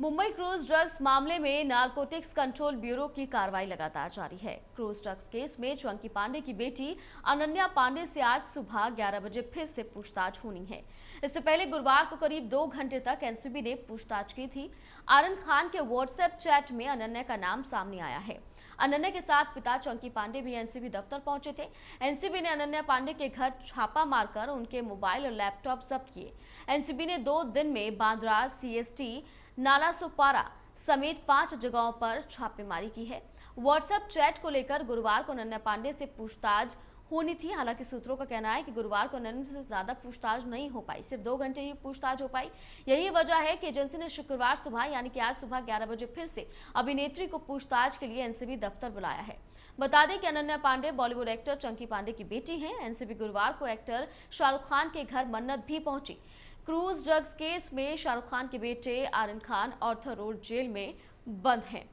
Mumbai cruise drugs मामले में narcotics control bureau की कार्रवाई लगातार जारी है क्रूज ड्रग्स केस में चंकी पांडे की बेटी अनन्या पांडे से आज सुबह 11 बजे फिर से पूछताछ होनी है इससे पहले गुरुवार को करीब दो घंटे तक एनसीबी ने पूछताछ की थी आरन खान के व्हाट्सएप चैट में अनन्या का नाम सामने आया है अनन्या के साथ पिता चौंकी पांडे भी एनसीबी दफ्तर पहुंचे थे एनसीबी ने अनन्या पांडे के घर छापा मारकर उनके मोबाइल और लैपटॉप जब्त किए एनसीबी ने दो दिन में बांद्रा सीएसटी नाला सुपारा समेत पांच जगहों पर छापेमारी की है व्हाट्सएप चैट को लेकर गुरुवार को नन्ना पांडे से पूछताछ होनी थी हालांकि सूत्रों का कहना है कि गुरुवार को नन्ना से ज्यादा पूछताछ नहीं हो पाई सिर्फ दो घंटे ही पूछताछ हो पाई यही वजह है कि एजेंसी ने शुक्रवार सुबह यानी कि आज सुबह 11 बजे फिर से अभिनेत्री को पूछताछ के लिए एनसीबी दफ्तर बुलाया है बता दें कि अनन्या पांडे बॉलीवुड एक्टर चंकी पांडे की बेटी है एनसीबी गुरुवार को एक्टर शाहरुख खान के घर मन्नत भी पहुंची क्रूज ड्रग्स केस में शाहरुख खान के बेटे Aryan Khan Arthur Road jail में बंद हैं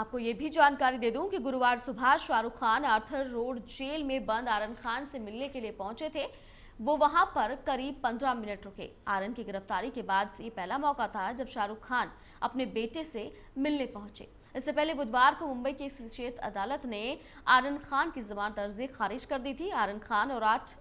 आपको ये भी जानकारी दे दूं कि गुरुवार सुबह Shahrukh Khan Arthur Road jail में बंद आरन खान से मिलने के लिए पहुंचे थे वो वहां पर करीब 15 मिनट रुके आरन की गिरफ्तारी के बाद ये पहला मौका था जब शाहरुख खान अपने बेटे से मिलने पहुंचे इससे पहले बुधवार को मुंबई की एक अदालत ने आरन खान की जमानत अर्जी खारिज कर दी थी आरन खान और आठ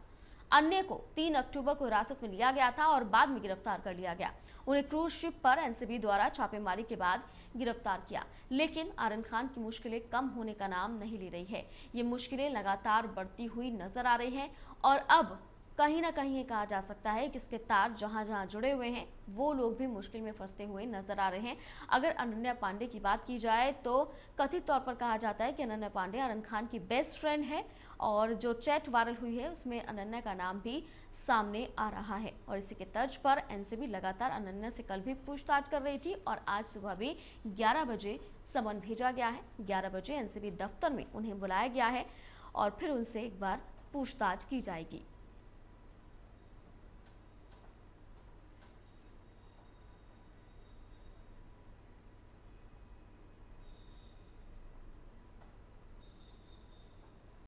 अन्य को 3 अक्टूबर को हिरासत में लिया गया था और बाद में गिरफ्तार कर लिया गया उन्हें क्रूज शिप पर एनसीबी द्वारा छापेमारी के बाद गिरफ्तार किया लेकिन आरन खान की मुश्किलें कम होने का नाम नहीं ले रही है ये मुश्किलें लगातार बढ़ती हुई नजर आ रही हैं और अब कहीं ना कहीं ये कहा जा सकता है कि इसके तार जहाँ जहाँ जुड़े हुए हैं वो लोग भी मुश्किल में फंसते हुए नजर आ रहे हैं अगर अनन्या पांडे की बात की जाए तो कथित तौर पर कहा जाता है कि अनन्या पांडे अरन खान की बेस्ट फ्रेंड है और जो चैट वायरल हुई है उसमें अनन्या का नाम भी सामने आ रहा है और इसी के तर्ज पर एन लगातार अनन्या से कल भी पूछताछ कर रही थी और आज सुबह भी ग्यारह बजे समन भेजा गया है ग्यारह बजे एन दफ्तर में उन्हें बुलाया गया है और फिर उनसे एक बार पूछताछ की जाएगी